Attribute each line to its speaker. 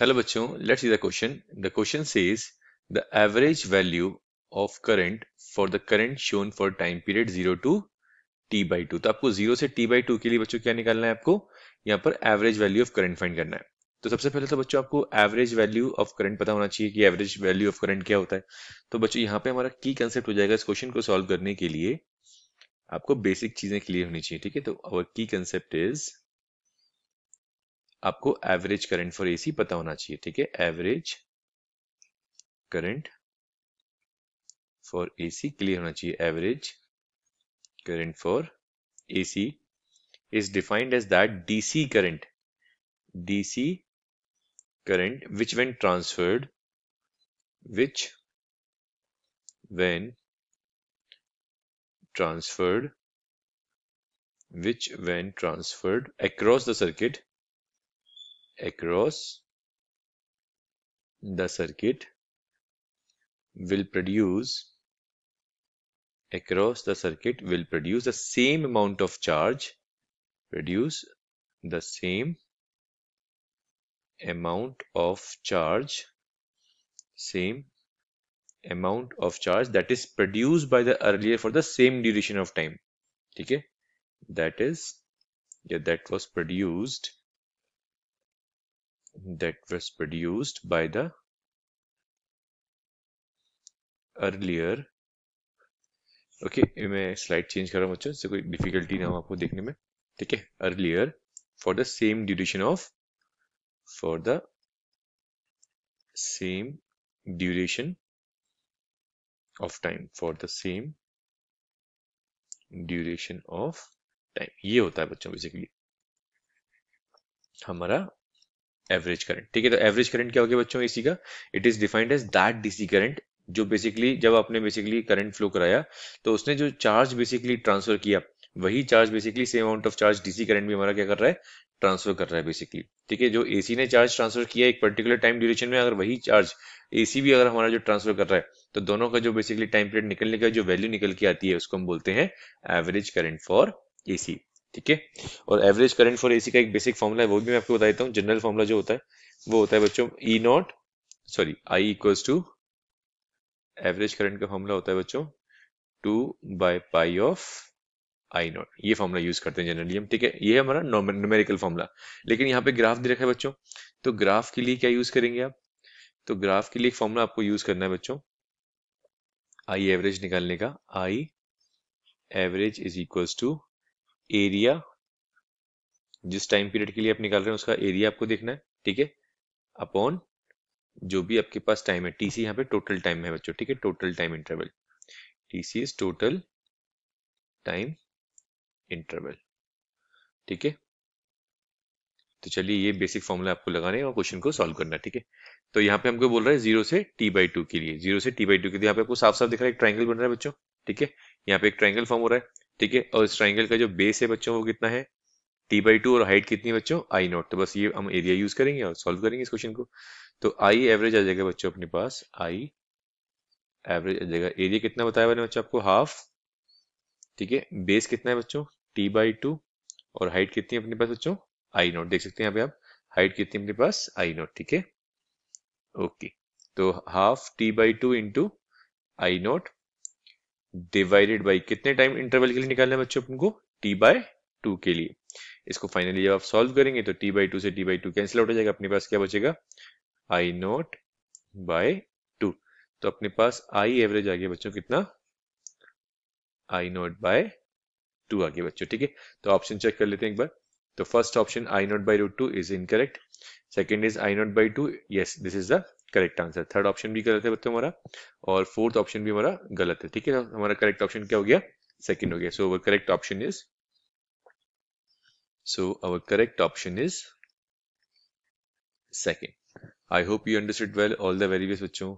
Speaker 1: hello बच्चों let's see the question the question says the average value of current for the current shown for time period zero to T by two तो आपको zero से T by to के लिए बच्चों क्या निकालना है आपको यहाँ पर average value of current find करना है तो सबसे पहले तो बच्चों आपको एवरेज वैल्यू ऑफ करंट पता होना चाहिए कि एवरेज वैल्यू ऑफ करंट क्या होता है तो बच्चों यहाँ पे हमारा की कंसेप्ट हो जाएगा इस क्वेश्चन को सॉल्व करने के लिए आपको बेसिक चीजें क्लियर होनी चाहिए ठीक है तो अवर की कंसेप्ट इज आपको एवरेज करंट फॉर एसी पता होना चाहिए ठीक है average current for AC clear होना चाहिए average current for AC is defined as that DC current DC current which when transferred which when transferred which when transferred across the circuit across the circuit will produce across the circuit will produce the same amount of charge produce the same amount of charge same amount of charge that is produced by the earlier for the same duration of time okay that is yeah that was produced that was produced by the earlier okay okay, मैं slide change कर रहा हूँ बच्चों से कोई difficulty ना हो आपको देखने में ठीक है earlier for the same duration of for the same duration of time for the same duration of time ये होता है बच्चों बेसिकली हमारा एवरेज करंट ठीक है तो एवरेज करंट क्या हो गया बच्चों एसी का it is defined as that DC current जो बेसिकली जब आपने बेसिकली करंट फ्लो कराया तो उसने जो चार्ज बेसिकली ट्रांसफर किया वही charge basically same amount of charge DC current भी हमारा क्या कर रहा है ट्रांसफर कर रहा है बेसिकली ठीक है जो एसी ने चार्ज ट्रांसफर किया एक पर्टिकुलर टाइम ड्यूरेशन में अगर वही चार्ज एसी भी अगर हमारा जो ट्रांसफर कर रहा है तो दोनों का जो बेसिकली टाइम पीरियड निकलने का जो वैल्यू निकल के आती है उसको हम बोलते हैं एवरेज करंट फॉर एसी ठीक है और एवरेज करंट फॉर एसी का एक बेसिक फॉर्मूला है वो भी मैं आपको बता देता हूँ जनरल फॉर्मूला जो होता है वो होता है बच्चों E naught sorry I equals to average current का फॉर्मूला होता है बच्चों two by pi of I naught ये फॉर्मूला यूज करते हैं जनरली हम ठीक है ये हमारा न्यूमेरिकल फॉर्मूला लेकिन यहाँ पे ग्राफ दे रखा है बच्चों तो ग्राफ के लिए क्या यूज करेंगे आप तो ग्राफ के लिए फॉर्मूला आपको यूज करना है बच्चों आई एवरेज निकालने का I average is equals to area जिस टाइम पीरियड के लिए आप निकाल रहे हैं उसका एरिया आपको देखना है ठीक है अपॉन जो भी आपके पास टाइम है टीसी यहाँ पे टोटल टाइम है बच्चों ठीक है total time interval TC is total time interval ठीक है तो चलिए ये बेसिक फॉर्मूला आपको लगाने और क्वेश्चन को सॉल्व करना ठीक है तो यहाँ पे हमको बोल रहा है जीरो से टी बाई टू के लिए जीरो से टी बाई टू के लिए यहाँ पे आपको साफ साफ दिख रहा है एक ट्राइंगल बन रहा है बच्चों ठीक है यहाँ पे एक ट्राइंगल फॉर्म हो रहा है ठीक है और इस ट्राइंगल का जो बेस है बच्चों वो कितना है टी बाई टू और हाइट कितनी बच्चों आई नॉट तो बस ये हम एरिया यूज करेंगे और सॉल्व करेंगे इस क्वेश्चन को तो आई एवरेज आ जाएगा बच्चों अपने पास आई एवरेज आ जाएगा एरिया कितना बताया मैंने बच्चों आपको हाफ ठीक है बेस कितना है बच्चों टी बाई टू और हाइट कितनी है अपने पास बच्चों आई नॉट देख सकते हैं यहाँ पे आप हाइट कितनी अपने पास आई नॉट ठीक है ओके तो half T by two into I naught divided by कितने टाइम इंटरवल के लिए निकालना है बच्चों को टी बाय टू के लिए इसको फाइनली जब आप सॉल्व करेंगे तो टी बाई टू से T by two cancel out हो जाएगा अपने पास क्या बचेगा आई नोट बाय टू तो अपने पास आई एवरेज आ गया बच्चों कितना आई नोट बाय टू आ गया बच्चों ठीक है तो ऑप्शन चेक कर लेते हैं एक बार तो first option I naught by root two is incorrect second is I naught by two yes this is the correct answer third option भी गलत है बच्चों हमारा और फोर्थ ऑप्शन भी हमारा गलत है ठीक है हमारा करेक्ट ऑप्शन क्या हो गया सेकेंड हो गया so our correct option is so our correct option is second I hope you understood well all the very best बच्चों